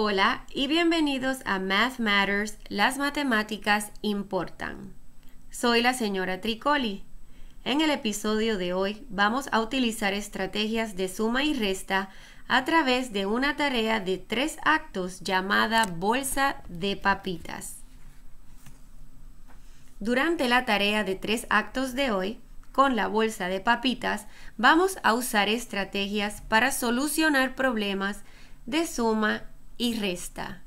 Hola y bienvenidos a Math Matters, las matemáticas importan. Soy la señora Tricoli. En el episodio de hoy vamos a utilizar estrategias de suma y resta a través de una tarea de tres actos llamada bolsa de papitas. Durante la tarea de tres actos de hoy, con la bolsa de papitas, vamos a usar estrategias para solucionar problemas de suma y resta.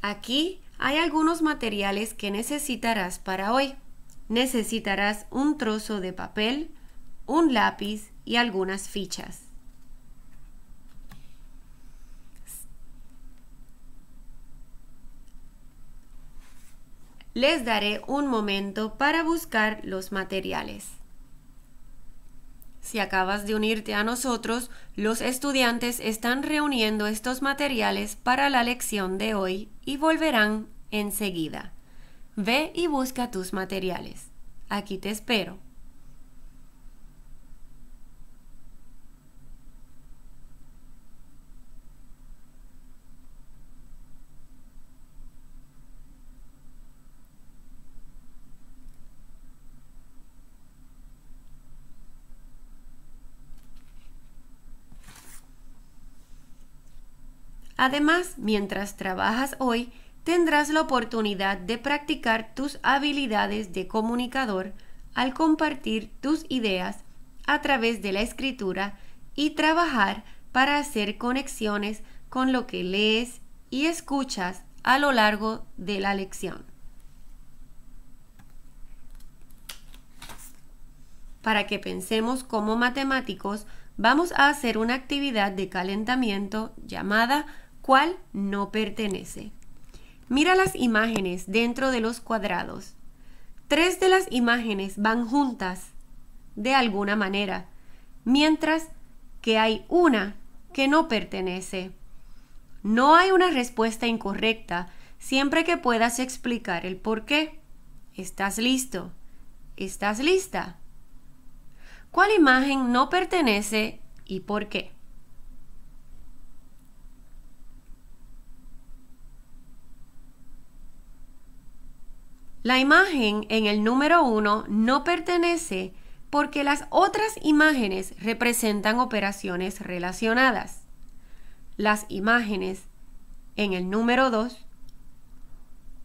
Aquí hay algunos materiales que necesitarás para hoy. Necesitarás un trozo de papel, un lápiz y algunas fichas. Les daré un momento para buscar los materiales. Si acabas de unirte a nosotros, los estudiantes están reuniendo estos materiales para la lección de hoy y volverán enseguida. Ve y busca tus materiales. Aquí te espero. Además, mientras trabajas hoy, tendrás la oportunidad de practicar tus habilidades de comunicador al compartir tus ideas a través de la escritura y trabajar para hacer conexiones con lo que lees y escuchas a lo largo de la lección. Para que pensemos como matemáticos, vamos a hacer una actividad de calentamiento llamada ¿Cuál no pertenece. Mira las imágenes dentro de los cuadrados. Tres de las imágenes van juntas, de alguna manera, mientras que hay una que no pertenece. No hay una respuesta incorrecta siempre que puedas explicar el por qué. ¿Estás listo? ¿Estás lista? ¿Cuál imagen no pertenece y por qué? La imagen en el número 1 no pertenece porque las otras imágenes representan operaciones relacionadas. Las imágenes en el número 2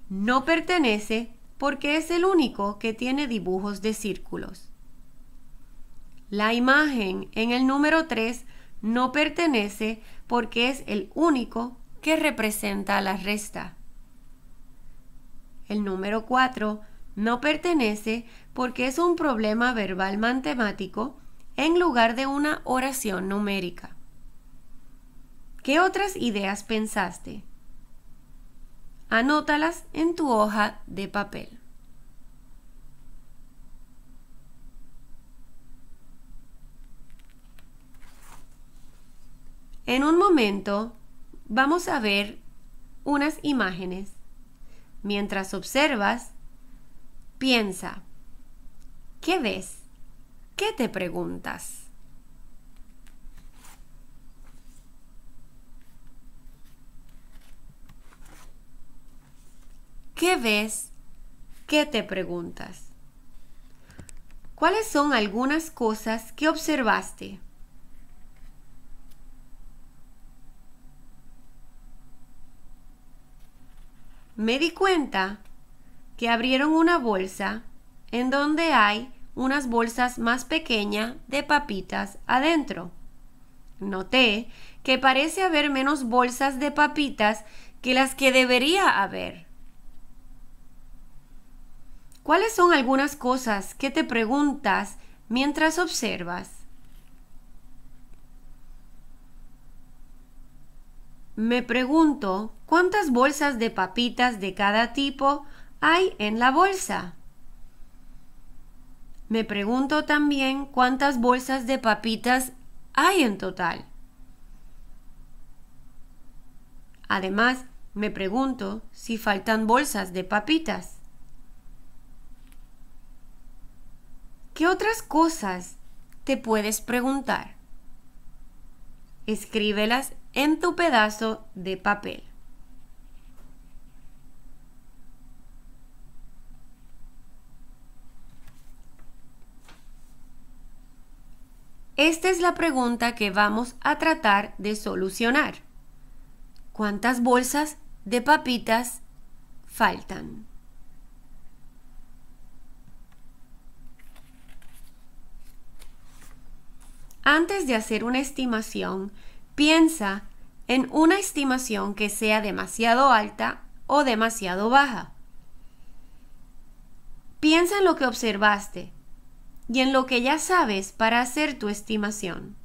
no pertenece porque es el único que tiene dibujos de círculos. La imagen en el número 3 no pertenece porque es el único que representa la resta. El número 4 no pertenece porque es un problema verbal matemático en lugar de una oración numérica. ¿Qué otras ideas pensaste? Anótalas en tu hoja de papel. En un momento vamos a ver unas imágenes Mientras observas, piensa, ¿qué ves? ¿Qué te preguntas? ¿Qué ves? ¿Qué te preguntas? ¿Cuáles son algunas cosas que observaste? me di cuenta que abrieron una bolsa en donde hay unas bolsas más pequeñas de papitas adentro. Noté que parece haber menos bolsas de papitas que las que debería haber. ¿Cuáles son algunas cosas que te preguntas mientras observas? Me pregunto, ¿cuántas bolsas de papitas de cada tipo hay en la bolsa? Me pregunto también cuántas bolsas de papitas hay en total. Además, me pregunto si faltan bolsas de papitas. ¿Qué otras cosas te puedes preguntar? Escríbelas en tu pedazo de papel. Esta es la pregunta que vamos a tratar de solucionar. ¿Cuántas bolsas de papitas faltan? Antes de hacer una estimación, Piensa en una estimación que sea demasiado alta o demasiado baja. Piensa en lo que observaste y en lo que ya sabes para hacer tu estimación.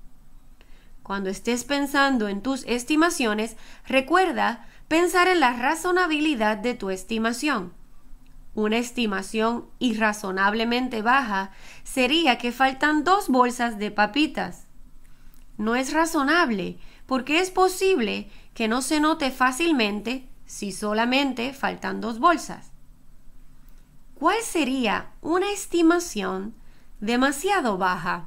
Cuando estés pensando en tus estimaciones, recuerda pensar en la razonabilidad de tu estimación. Una estimación irrazonablemente baja sería que faltan dos bolsas de papitas no es razonable, porque es posible que no se note fácilmente si solamente faltan dos bolsas. ¿Cuál sería una estimación demasiado baja?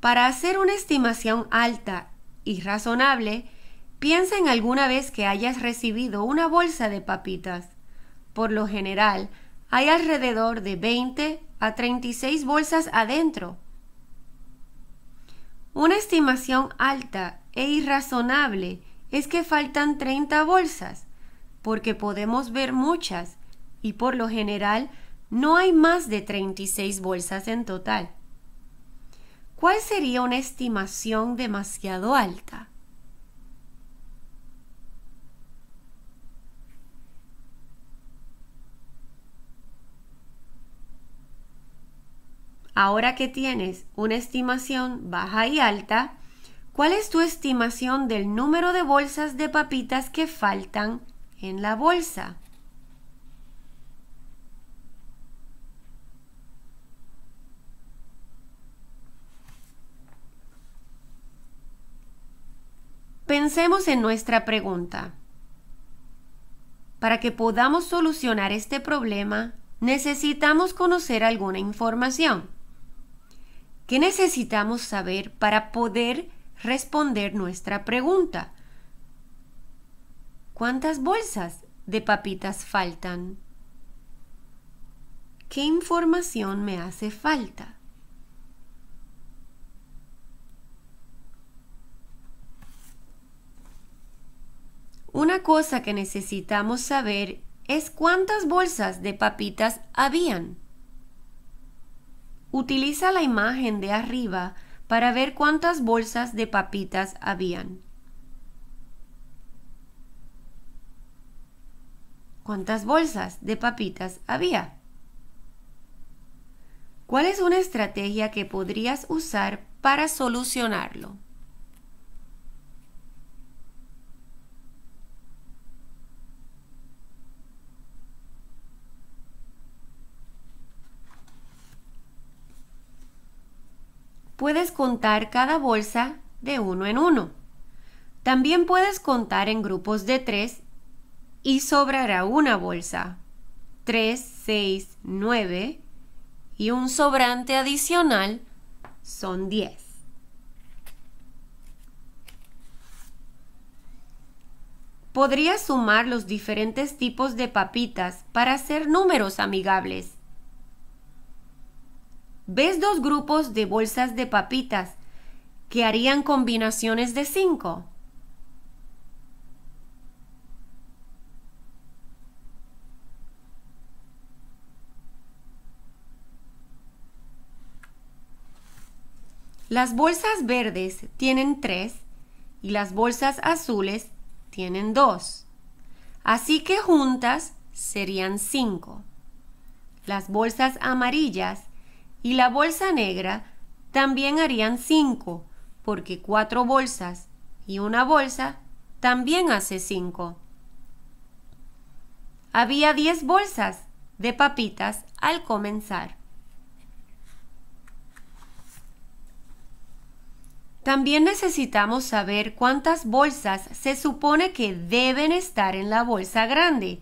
Para hacer una estimación alta y razonable, piensa en alguna vez que hayas recibido una bolsa de papitas. Por lo general, hay alrededor de 20 a 36 bolsas adentro. Una estimación alta e irrazonable es que faltan 30 bolsas, porque podemos ver muchas y por lo general no hay más de 36 bolsas en total. ¿Cuál sería una estimación demasiado alta? Ahora que tienes una estimación baja y alta, ¿cuál es tu estimación del número de bolsas de papitas que faltan en la bolsa? Pensemos en nuestra pregunta. Para que podamos solucionar este problema, necesitamos conocer alguna información. ¿Qué necesitamos saber para poder responder nuestra pregunta? ¿Cuántas bolsas de papitas faltan? ¿Qué información me hace falta? Una cosa que necesitamos saber es cuántas bolsas de papitas habían. Utiliza la imagen de arriba para ver cuántas bolsas de papitas habían. ¿Cuántas bolsas de papitas había? ¿Cuál es una estrategia que podrías usar para solucionarlo? puedes contar cada bolsa de uno en uno. También puedes contar en grupos de tres y sobrará una bolsa. 3, 6, 9 y un sobrante adicional son 10. Podrías sumar los diferentes tipos de papitas para hacer números amigables. ¿Ves dos grupos de bolsas de papitas que harían combinaciones de cinco? Las bolsas verdes tienen tres y las bolsas azules tienen dos. Así que juntas serían cinco. Las bolsas amarillas y la bolsa negra también harían 5, porque 4 bolsas y una bolsa también hace 5. Había 10 bolsas de papitas al comenzar. También necesitamos saber cuántas bolsas se supone que deben estar en la bolsa grande.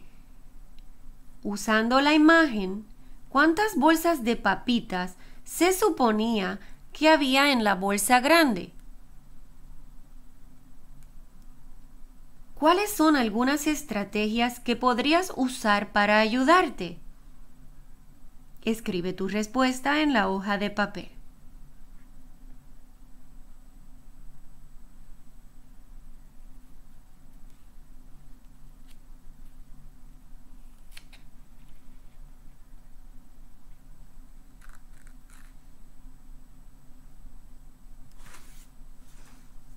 Usando la imagen, ¿Cuántas bolsas de papitas se suponía que había en la bolsa grande? ¿Cuáles son algunas estrategias que podrías usar para ayudarte? Escribe tu respuesta en la hoja de papel.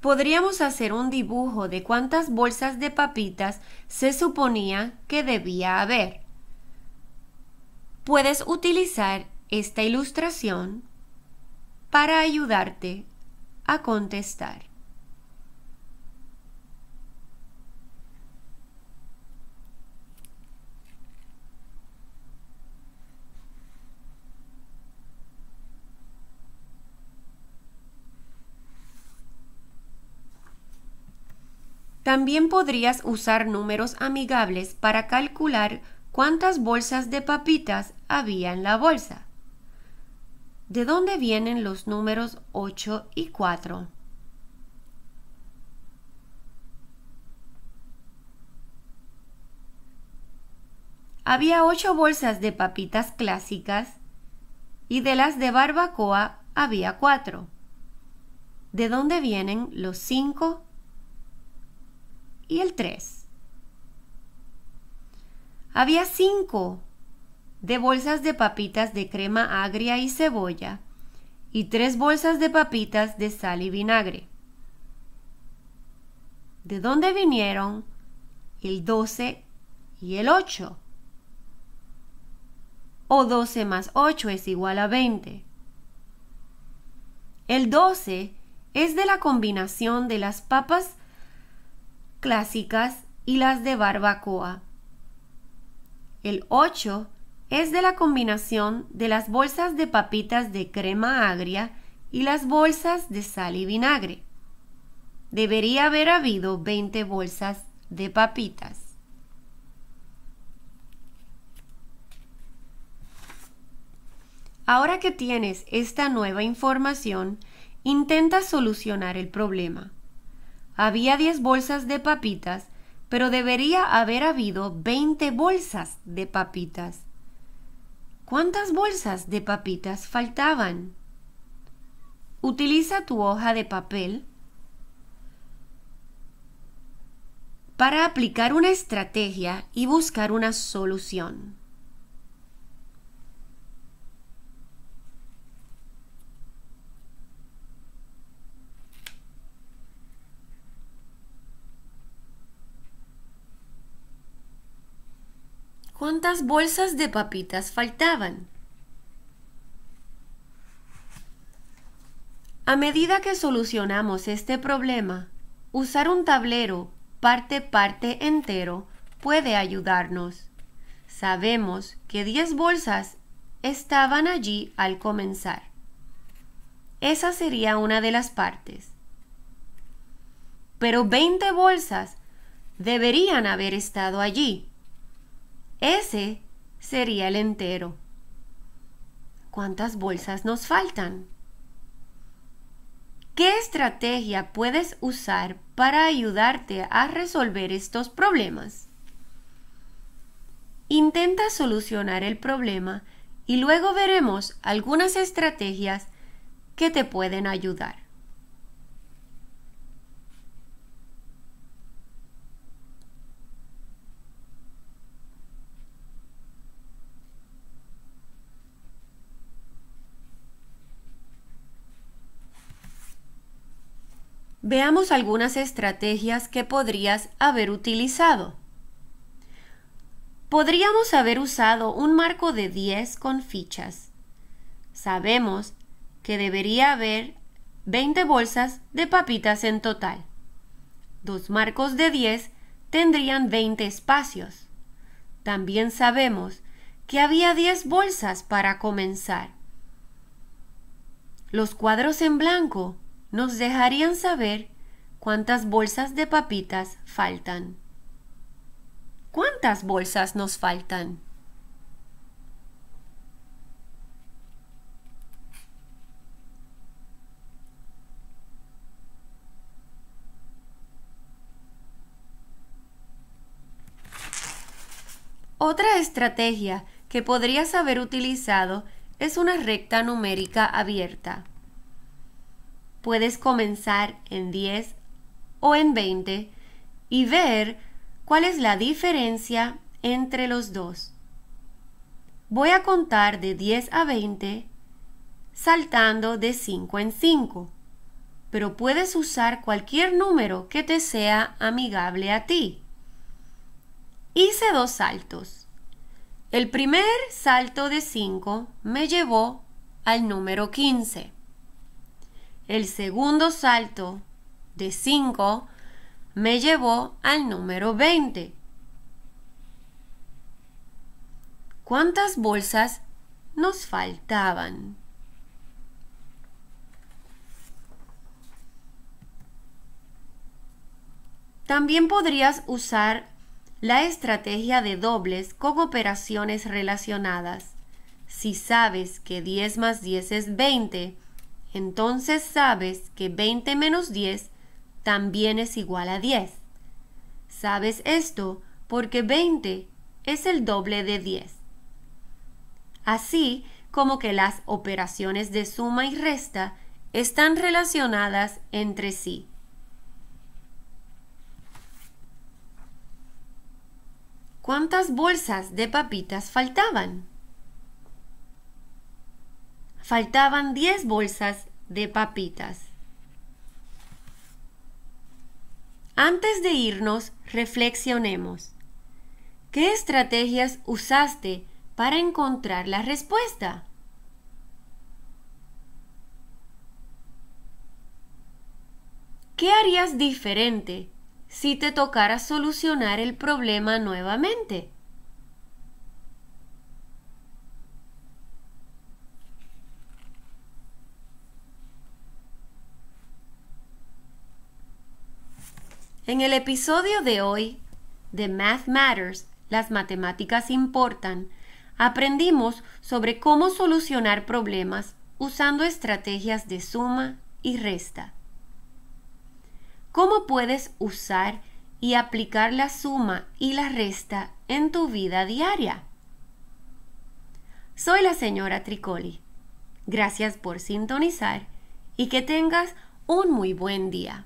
podríamos hacer un dibujo de cuántas bolsas de papitas se suponía que debía haber. Puedes utilizar esta ilustración para ayudarte a contestar. También podrías usar números amigables para calcular cuántas bolsas de papitas había en la bolsa. ¿De dónde vienen los números 8 y 4? Había 8 bolsas de papitas clásicas y de las de barbacoa había 4. ¿De dónde vienen los 5 y el 3. Había 5 de bolsas de papitas de crema agria y cebolla y 3 bolsas de papitas de sal y vinagre. ¿De dónde vinieron el 12 y el 8? O 12 más 8 es igual a 20. El 12 es de la combinación de las papas clásicas y las de barbacoa. El 8 es de la combinación de las bolsas de papitas de crema agria y las bolsas de sal y vinagre. Debería haber habido 20 bolsas de papitas. Ahora que tienes esta nueva información, intenta solucionar el problema. Había diez bolsas de papitas, pero debería haber habido veinte bolsas de papitas. ¿Cuántas bolsas de papitas faltaban? Utiliza tu hoja de papel para aplicar una estrategia y buscar una solución. ¿Cuántas bolsas de papitas faltaban? A medida que solucionamos este problema, usar un tablero parte-parte entero puede ayudarnos. Sabemos que 10 bolsas estaban allí al comenzar. Esa sería una de las partes. Pero 20 bolsas deberían haber estado allí ese sería el entero. ¿Cuántas bolsas nos faltan? ¿Qué estrategia puedes usar para ayudarte a resolver estos problemas? Intenta solucionar el problema y luego veremos algunas estrategias que te pueden ayudar. Veamos algunas estrategias que podrías haber utilizado. Podríamos haber usado un marco de 10 con fichas. Sabemos que debería haber 20 bolsas de papitas en total. Dos marcos de 10 tendrían 20 espacios. También sabemos que había 10 bolsas para comenzar. Los cuadros en blanco nos dejarían saber cuántas bolsas de papitas faltan. ¿Cuántas bolsas nos faltan? Otra estrategia que podrías haber utilizado es una recta numérica abierta. Puedes comenzar en 10 o en 20 y ver cuál es la diferencia entre los dos. Voy a contar de 10 a 20 saltando de 5 en 5, pero puedes usar cualquier número que te sea amigable a ti. Hice dos saltos. El primer salto de 5 me llevó al número 15. El segundo salto de 5 me llevó al número 20. ¿Cuántas bolsas nos faltaban? También podrías usar la estrategia de dobles con operaciones relacionadas. Si sabes que 10 más 10 es 20, entonces sabes que 20 menos 10 también es igual a 10. Sabes esto porque 20 es el doble de 10. Así como que las operaciones de suma y resta están relacionadas entre sí. ¿Cuántas bolsas de papitas faltaban? Faltaban 10 bolsas de papitas. Antes de irnos, reflexionemos. ¿Qué estrategias usaste para encontrar la respuesta? ¿Qué harías diferente si te tocara solucionar el problema nuevamente? En el episodio de hoy de Math Matters, las matemáticas importan, aprendimos sobre cómo solucionar problemas usando estrategias de suma y resta. ¿Cómo puedes usar y aplicar la suma y la resta en tu vida diaria? Soy la señora Tricoli. Gracias por sintonizar y que tengas un muy buen día.